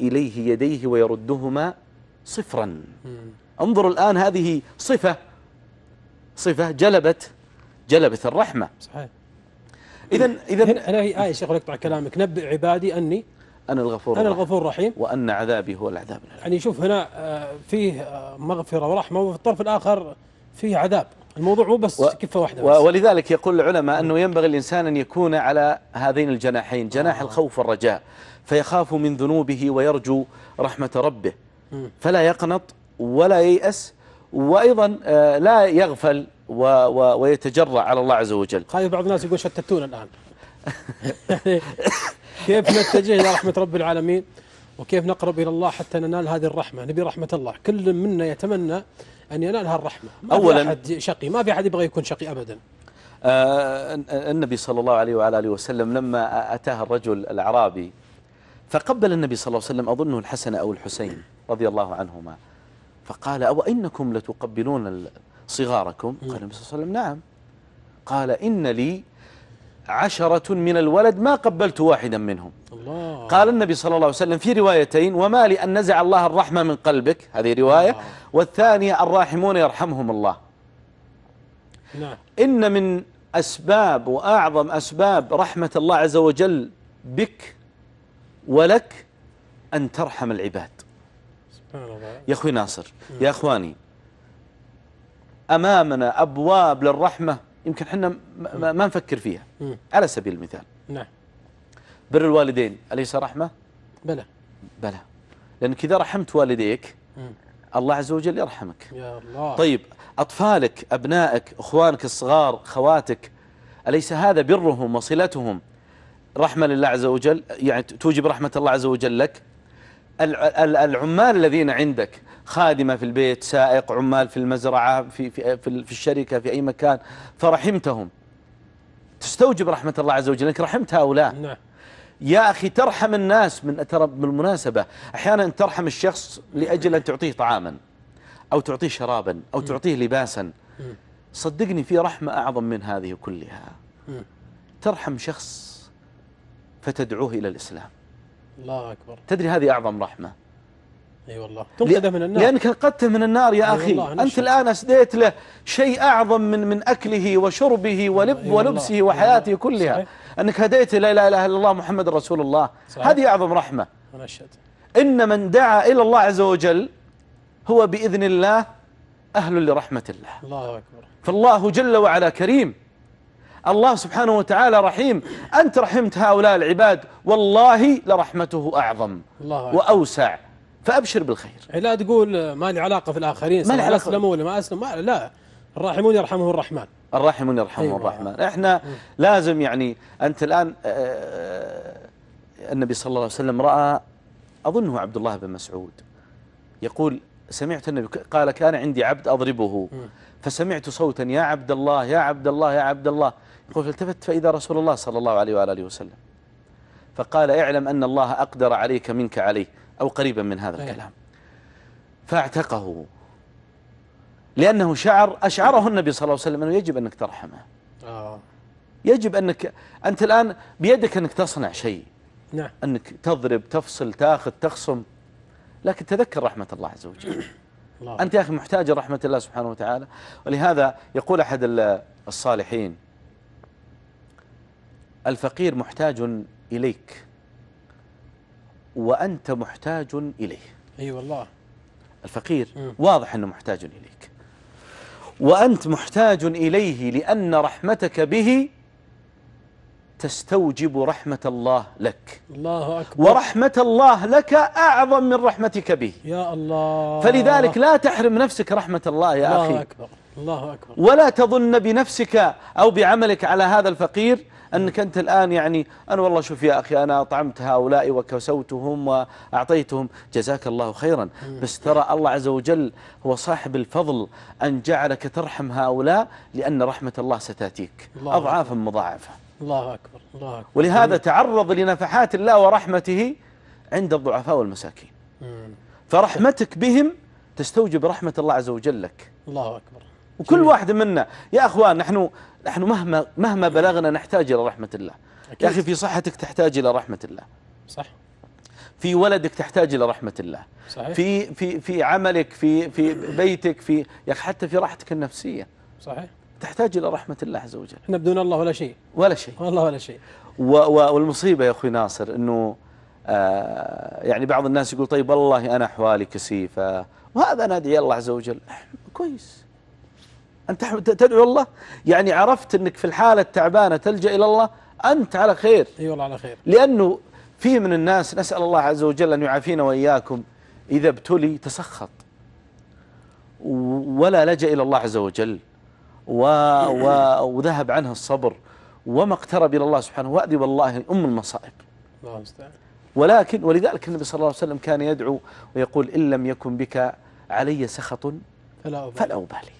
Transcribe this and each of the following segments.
إليه يديه ويردهما صفرا انظر الآن هذه صفة صفة جلبت جلبت الرحمة صحيح إذا إذا أنا هي آية شيخ أقطع كلامك نبئ عبادي أني أنا الغفور أنا الغفور الرحيم وأن عذابي هو العذاب يعني شوف هنا آه، فيه آه، مغفرة ورحمة وفي الطرف الآخر فيه عذاب الموضوع مو بس و... كفة واحدة بس. ولذلك يقول العلماء أنه ينبغي الإنسان أن يكون على هذين الجناحين جناح آه. الخوف والرجاء فيخاف من ذنوبه ويرجو رحمة ربه فلا يقنط ولا ييأس وأيضا آه، لا يغفل و... و... ويتجرأ على الله عز وجل خايف بعض الناس يقول شتتونا الآن يعني كيف نتجه إلى رحمة رب العالمين وكيف نقرب إلى الله حتى ننال هذه الرحمة نبي رحمة الله كل منا يتمنى أن ينالها الرحمة ما أولا في أحد شقي ما في أحد يبغى يكون شقي أبدا آه النبي صلى الله عليه وعلى آله وسلم لما أتاه الرجل الأعرابي فقبل النبي صلى الله عليه وسلم أظنه الحسن أو الحسين رضي الله عنهما فقال أو إنكم لتقبلون صغاركم قال النبي صلى الله عليه وسلم نعم قال إن لي عشرة من الولد ما قبلت واحدا منهم الله قال النبي صلى الله عليه وسلم في روايتين وما لي أن نزع الله الرحمة من قلبك هذه رواية الله والثانية الراحمون يرحمهم الله نعم إن من أسباب وأعظم أسباب رحمة الله عز وجل بك ولك أن ترحم العباد سبحان الله يا أخوي ناصر يا نعم. أخواني أمامنا أبواب للرحمة يمكن احنا ما, ما نفكر فيها على سبيل المثال نعم بر الوالدين أليس رحمة؟ بلى بلى لانك اذا رحمت والديك الله عز وجل يرحمك يا الله طيب أطفالك أبنائك أخوانك الصغار خواتك أليس هذا برهم وصلتهم رحمة لله عز وجل يعني توجب رحمة الله عز وجل لك العمال الذين عندك خادمة في البيت سائق عمال في المزرعة في, في, في الشركة في أي مكان فرحمتهم تستوجب رحمة الله عز وجل أنك رحمت هؤلاء نعم يا أخي ترحم الناس من ترى بالمناسبة أحيانا ترحم الشخص لأجل أن تعطيه طعاما أو تعطيه شرابا أو تعطيه لباسا صدقني في رحمة أعظم من هذه كلها ترحم شخص فتدعوه إلى الإسلام الله أكبر تدري هذه أعظم رحمة اي أيوة والله تنقذه من النار لأنك أنقذته من النار يا أخي أيوة أنت الآن أسديت له شيء أعظم من من أكله وشربه ولب أيوة ولبسه وحياته كلها صحيح. أنك هديته لا إله إلا الله محمد رسول الله صحيح. هذه أعظم رحمة أنا أشهد إن من دعا إلى الله عز وجل هو بإذن الله أهل لرحمة الله الله أكبر فالله جل وعلا كريم الله سبحانه وتعالى رحيم أنت رحمت هؤلاء العباد والله لرحمته أعظم الله وأوسع فأبشر بالخير لا تقول ما لي علاقة في الآخرين ما لي علاقة أسلموا ولا ما أسلموا لا الراحمون يرحمه الرحمن الراحمون يرحمه أيوة. الرحمن احنا لازم يعني أنت الآن آه، آه، النبي صلى الله عليه وسلم رأى أظنه عبد الله بن مسعود يقول سمعت النبي قال كان عندي عبد أضربه فسمعت صوتا يا عبد الله يا عبد الله يا عبد الله يقول فالتفت فإذا رسول الله صلى الله عليه وآله وسلم فقال اعلم أن الله أقدر عليك منك عليه أو قريبا من هذا إيه. الكلام فاعتقه لأنه شعر أشعره النبي صلى الله عليه وسلم أنه يجب أنك ترحمه آه. يجب أنك أنت الآن بيدك أنك تصنع شيء نعم. أنك تضرب تفصل تاخذ تخصم لكن تذكر رحمة الله عز وجل أنت يا أخي محتاج رحمة الله سبحانه وتعالى ولهذا يقول أحد الصالحين الفقير محتاج إليك وأنت محتاج إليه أي أيوة والله الفقير واضح أنه محتاج إليك وأنت محتاج إليه لأن رحمتك به تستوجب رحمة الله لك الله أكبر ورحمة الله لك أعظم من رحمتك به يا الله فلذلك لا تحرم نفسك رحمة الله يا الله أخي أكبر الله أكبر ولا تظن بنفسك أو بعملك على هذا الفقير أنك أنت الآن يعني أنا والله شوف يا أخي أنا أطعمت هؤلاء وكسوتهم وأعطيتهم جزاك الله خيرا بس ترى الله عز وجل هو صاحب الفضل أن جعلك ترحم هؤلاء لأن رحمة الله ستأتيك الله أضعافا مضاعفة الله أكبر ولهذا تعرض لنفحات الله ورحمته عند الضعفاء والمساكين فرحمتك بهم تستوجب رحمة الله عز وجل لك الله أكبر وكل واحد منا يا أخوان نحن نحن مهما مهما بلغنا نحتاج إلى رحمة الله يا أخي في صحتك تحتاج إلى رحمة الله صح في ولدك تحتاج إلى رحمة الله صحيح. في في في عملك في في بيتك في يا أخي حتى في راحتك النفسية صحيح تحتاج إلى رحمة الله عز وجل احنا بدون الله ولا شيء ولا شيء والله ولا شيء والمصيبة يا أخوي ناصر أنه آه، يعني بعض الناس يقول طيب والله أنا أحوالي كسيفة وهذا أنا أدعي الله عز وجل كويس أنت تدعو الله يعني عرفت أنك في الحالة التعبانة تلجأ إلى الله أنت على خير أي والله على خير لأنه في من الناس نسأل الله عز وجل أن يعافينا وإياكم إذا ابتلي تسخط ولا لجأ إلى الله عز وجل و و وذهب عنه الصبر وما اقترب إلى الله سبحانه وهذه والله أم المصائب الله ولكن ولذلك النبي صلى الله عليه وسلم كان يدعو ويقول إن لم يكن بك علي سخط فلا أبالي, فلا أبالي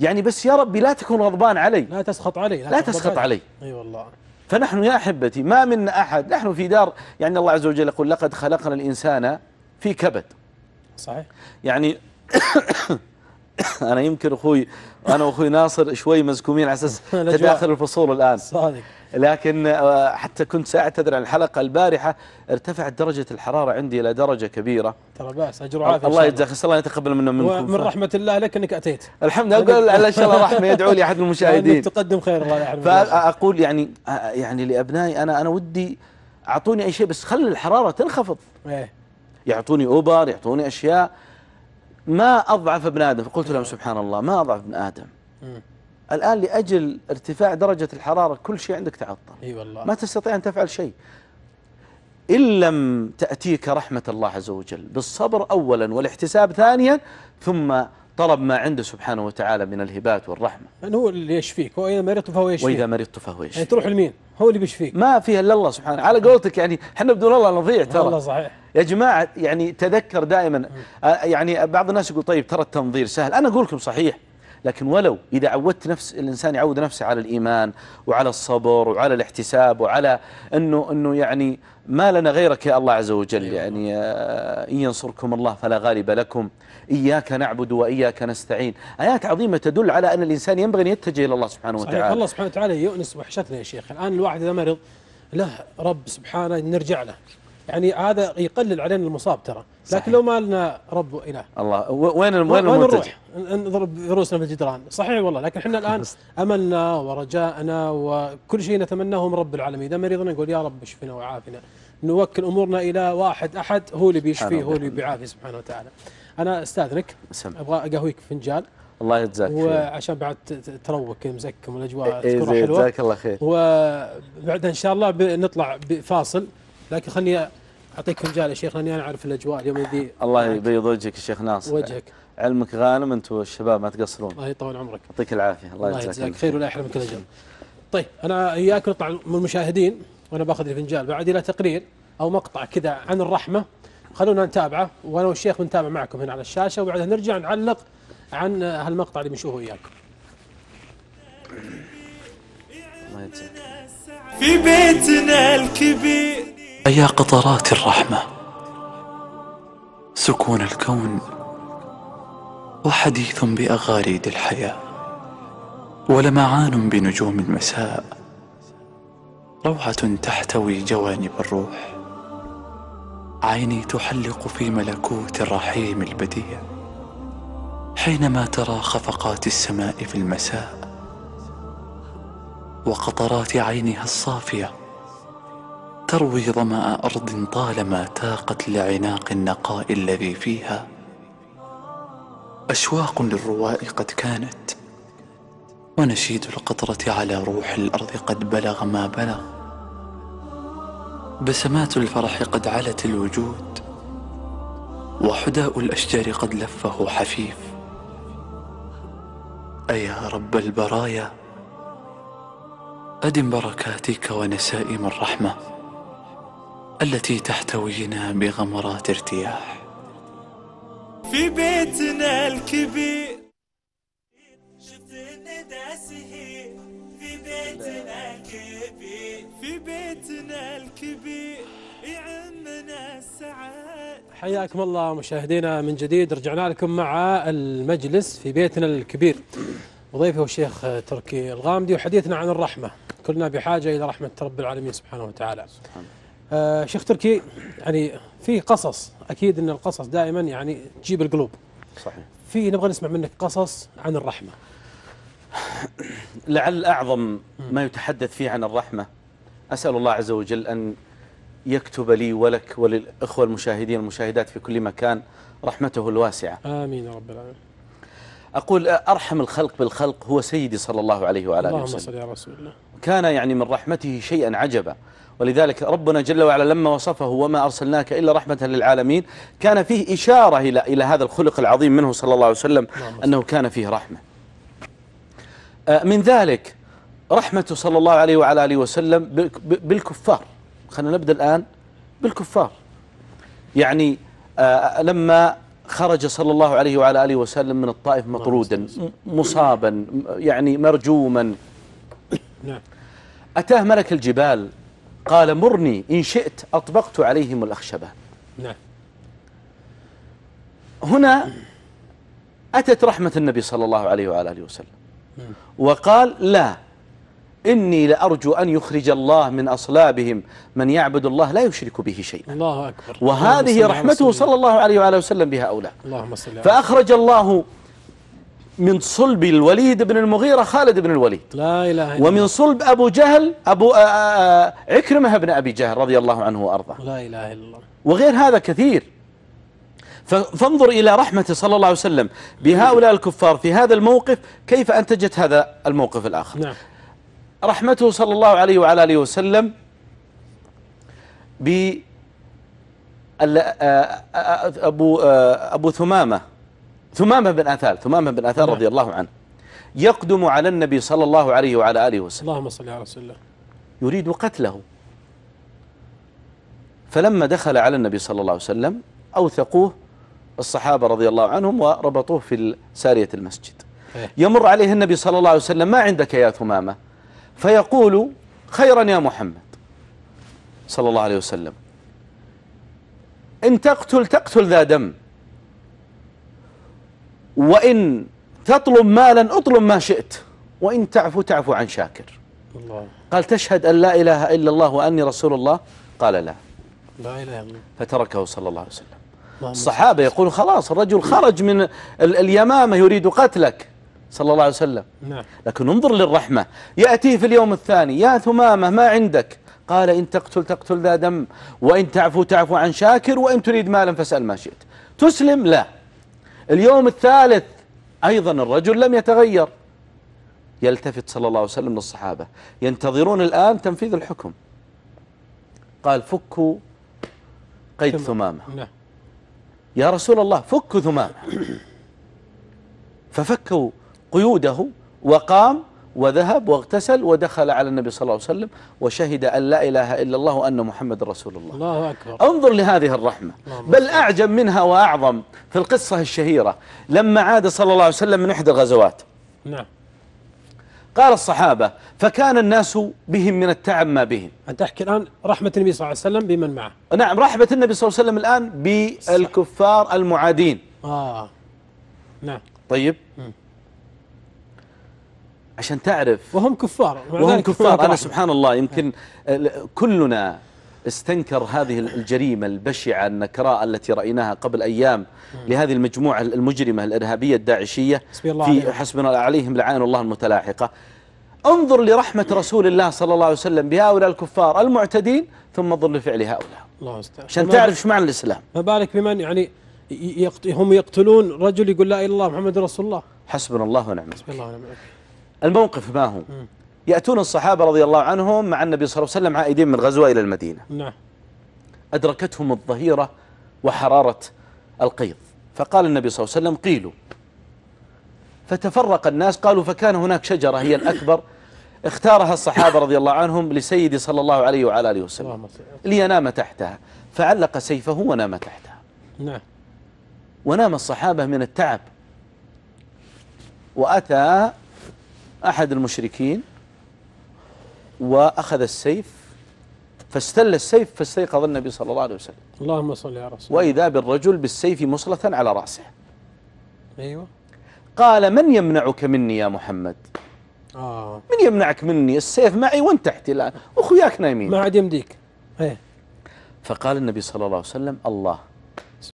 يعني بس يا ربي لا تكون غضبان علي لا تسخط علي لا, لا تسخط علي اي أيوة والله فنحن يا احبتي ما منا احد نحن في دار يعني الله عز وجل يقول لقد خلقنا الانسان في كبد صحيح يعني انا يمكن اخوي انا واخوي ناصر شوي مزكومين على اساس تداخل الفصول الان صادق لكن آه، حتى كنت ساعتذر عن الحلقه البارحه ارتفعت درجه الحراره عندي الى درجه كبيره ترى باس اجر وعافيه الله يجزاك خير الله يتقبل منا منكم من رحمه الله لك انك اتيت الحمد لله اقول ان شاء الله رحمه يدعو لي احد المشاهدين تقدم خير الله يحفظك فاقول يعني آه، يعني لابنائي انا انا ودي اعطوني اي شيء بس خلي الحراره تنخفض ايه يعطوني اوبر يعطوني اشياء ما أضعف ابن آدم قلت لهم سبحان الله ما أضعف ابن آدم الآن لأجل ارتفاع درجة الحرارة كل شيء عندك تعطل اي والله ما تستطيع أن تفعل شيء إن لم تأتيك رحمة الله عز وجل بالصبر أولا والاحتساب ثانيا ثم طلب ما عنده سبحانه وتعالى من الهبات والرحمة يعني هو اللي يشفيك وإذا مرضت فهو يشفيك وإذا مرضت فهو يشفيك يعني تروح لمين هو اللي بيشفيك ما فيها إلا الله سبحانه على قولتك يعني احنا بدون الله نضيع ترى الله صحيح يا جماعة يعني تذكر دائما آه، يعني بعض الناس يقول طيب ترى التنظير سهل أنا أقول لكم صحيح لكن ولو إذا عودت نفس الإنسان يعود نفسه على الإيمان وعلى الصبر وعلى الاحتساب وعلى أنه, أنه يعني ما لنا غيرك يا الله عز وجل أيوة. يعني آه، إن ينصركم الله فلا غالب لكم إياك نعبد وإياك نستعين آيات عظيمة تدل على أن الإنسان ينبغي أن يتجه إلى الله سبحانه وتعالى صحيح الله سبحانه وتعالى يؤنس وحشتنا يا شيخ الآن الواحد إذا مرض له رب سبحانه نرجع له يعني هذا يقلل علينا المصاب ترى لكن صحيح. لو ما لنا رب واله الله وين وين نروح نضرب رؤوسنا في الجدران صحيح والله لكن احنا الان املنا ورجاءنا وكل شيء نتمناه من رب العالمين اذا مريضنا نقول يا رب اشفنا وعافنا نوكل امورنا الى واحد احد هو اللي بيشفيه هو اللي بيعافي سبحانه وتعالى انا استاذنك سم. ابغى اقهويك فنجان الله يجزاك خير وعشان بعد تروق مزكم والاجواء تكون حلوه جزاك الله خير وبعدها ان شاء الله بنطلع بفاصل لكن خلني اعطيك فنجان يا شيخ لاني انا اعرف الاجواء اليوم ذي الله يبيض وجهك يا شيخ ناصر وجهك علمك غانم انت والشباب ما تقصرون الله يطول عمرك يعطيك العافيه الله, يجزاك خير ولا يحرمك الاجر طيب انا اياك نطلع من المشاهدين وانا باخذ الفنجان بعد الى تقرير او مقطع كذا عن الرحمه خلونا نتابعه وانا والشيخ بنتابع معكم هنا على الشاشه وبعدها نرجع نعلق عن هالمقطع اللي بنشوفه اياكم في بيتنا الكبير أيا قطرات الرحمة سكون الكون وحديث بأغاريد الحياة ولمعان بنجوم المساء روعة تحتوي جوانب الروح عيني تحلق في ملكوت الرحيم البديع حينما ترى خفقات السماء في المساء وقطرات عينها الصافيه تروي ظمأ أرض طالما تاقت لعناق النقاء الذي فيها أشواق للرواء قد كانت ونشيد القطرة على روح الأرض قد بلغ ما بلغ بسمات الفرح قد علت الوجود وحداء الأشجار قد لفه حفيف أيا رب البرايا أدم بركاتك ونسائم الرحمه التي تحتوينا بغمرات ارتياح في بيتنا الكبير شفت الندى في بيتنا الكبير في بيتنا الكبير يعمنا السعاد حياكم الله مشاهدينا من جديد رجعنا لكم مع المجلس في بيتنا الكبير وضيفي هو الشيخ تركي الغامدي وحديثنا عن الرحمة كلنا بحاجة إلى رحمة رب العالمين سبحانه وتعالى سبحانه. آه شيخ تركي يعني في قصص اكيد ان القصص دائما يعني تجيب القلوب صحيح في نبغى نسمع منك قصص عن الرحمه لعل اعظم ما يتحدث فيه عن الرحمه اسال الله عز وجل ان يكتب لي ولك وللاخوه المشاهدين والمشاهدات في كل مكان رحمته الواسعه امين يا رب العالمين اقول ارحم الخلق بالخلق هو سيدي صلى الله عليه وعلى اله وسلم اللهم صل على رسول الله كان يعني من رحمته شيئا عجبا ولذلك ربنا جل وعلا لما وصفه وما أرسلناك إلا رحمة للعالمين كان فيه إشارة إلى, إلى هذا الخلق العظيم منه صلى الله عليه وسلم أنه كان فيه رحمة آه، من ذلك رحمته صلى الله عليه وعلى آله وسلم بالكفار خلينا نبدأ الآن بالكفار يعني آه، لما خرج صلى الله عليه وعلى آله وسلم من الطائف مطرودا مصابا يعني مرجوما نعم. أتاه ملك الجبال قال مرني إن شئت أطبقت عليهم الأخشبة نعم هنا أتت رحمة النبي صلى الله عليه وعلى آله وسلم نعم. وقال لا إني لأرجو أن يخرج الله من أصلابهم من يعبد الله لا يشرك به شيئا الله أكبر وهذه رحمته صلى الله عليه وعلى وسلم بهؤلاء فأخرج الله من صلب الوليد بن المغيرة خالد بن الوليد لا إله إلا ومن صلب أبو جهل أبو آه، آه، آه، عكرمة بن أبي جهل رضي الله عنه وأرضاه لا إله إلا الله وغير هذا كثير فانظر إلى رحمة صلى الله عليه وسلم بهؤلاء الكفار في هذا الموقف كيف أنتجت هذا الموقف الآخر نعم رحمته صلى الله عليه وعلى آله وسلم ب أبو أبو ثمامة ثمامة بن أثال ثمامة بن أثال نعم. رضي الله عنه يقدم على النبي صلى الله عليه وعلى آله وسلم اللهم صل على رسول الله يريد قتله فلما دخل على النبي صلى الله عليه وسلم أوثقوه الصحابة رضي الله عنهم وربطوه في سارية المسجد إيه. يمر عليه النبي صلى الله عليه وسلم ما عندك يا ثمامة فيقول خيرا يا محمد صلى الله عليه وسلم إن تقتل تقتل ذا دم وإن تطلب مالا أطلب ما شئت وإن تعفو تعفو عن شاكر الله. قال تشهد أن لا إله إلا الله وأني رسول الله قال لا لا إله إلا الله فتركه صلى الله عليه وسلم الصحابة يقول خلاص الرجل خرج من اليمامة يريد قتلك صلى الله عليه وسلم نعم. لكن انظر للرحمة يأتيه في اليوم الثاني يا ثمامة ما عندك قال إن تقتل تقتل ذا دم وإن تعفو تعفو عن شاكر وإن تريد مالا فاسأل ما شئت تسلم لا اليوم الثالث أيضا الرجل لم يتغير يلتفت صلى الله عليه وسلم للصحابة ينتظرون الآن تنفيذ الحكم قال فكوا قيد ثمامة نعم. يا رسول الله فكوا ثمامة ففكوا قيوده وقام وذهب واغتسل ودخل على النبي صلى الله عليه وسلم وشهد أن لا إله إلا الله وأن محمد رسول الله الله أكبر انظر لهذه الرحمة بل أعجب منها وأعظم في القصة الشهيرة لما عاد صلى الله عليه وسلم من إحدى الغزوات نعم قال الصحابة فكان الناس بهم من التعب ما بهم أنت تحكي الآن رحمة النبي صلى الله عليه وسلم بمن معه نعم رحمة النبي صلى الله عليه وسلم الآن بالكفار المعادين آه نعم طيب عشان تعرف وهم كفار وهم كفار أنا سبحان الله يمكن كلنا استنكر هذه الجريمة البشعة النكراء التي رأيناها قبل أيام لهذه المجموعة المجرمة الإرهابية الداعشية في حسبنا عليهم لعائن الله المتلاحقة انظر لرحمة رسول الله صلى الله عليه وسلم بهؤلاء الكفار المعتدين ثم انظر لفعل هؤلاء الله عشان تعرف ايش معنى الإسلام ما بالك بمن يعني هم يقتلون رجل يقول لا إله إلا الله محمد رسول الله حسبنا الله ونعم الوكيل الموقف ما هو يأتون الصحابة رضي الله عنهم مع النبي صلى الله عليه وسلم عائدين من غزوة إلى المدينة نعم أدركتهم الظهيرة وحرارة القيظ فقال النبي صلى الله عليه وسلم قيلوا فتفرق الناس قالوا فكان هناك شجرة هي الأكبر اختارها الصحابة رضي الله عنهم لسيدي صلى الله عليه وعلى آله وسلم لينام تحتها فعلق سيفه ونام تحتها نعم ونام الصحابة من التعب وأتى أحد المشركين وأخذ السيف فاستل السيف فاستيقظ النبي صلى الله عليه وسلم اللهم صل على رسول وإذا بالرجل بالسيف مصلة على رأسه أيوة قال من يمنعك مني يا محمد آه. من يمنعك مني السيف معي وانت تحتي الآن أخوياك نايمين ما عاد يمديك أيه. فقال النبي صلى الله عليه وسلم الله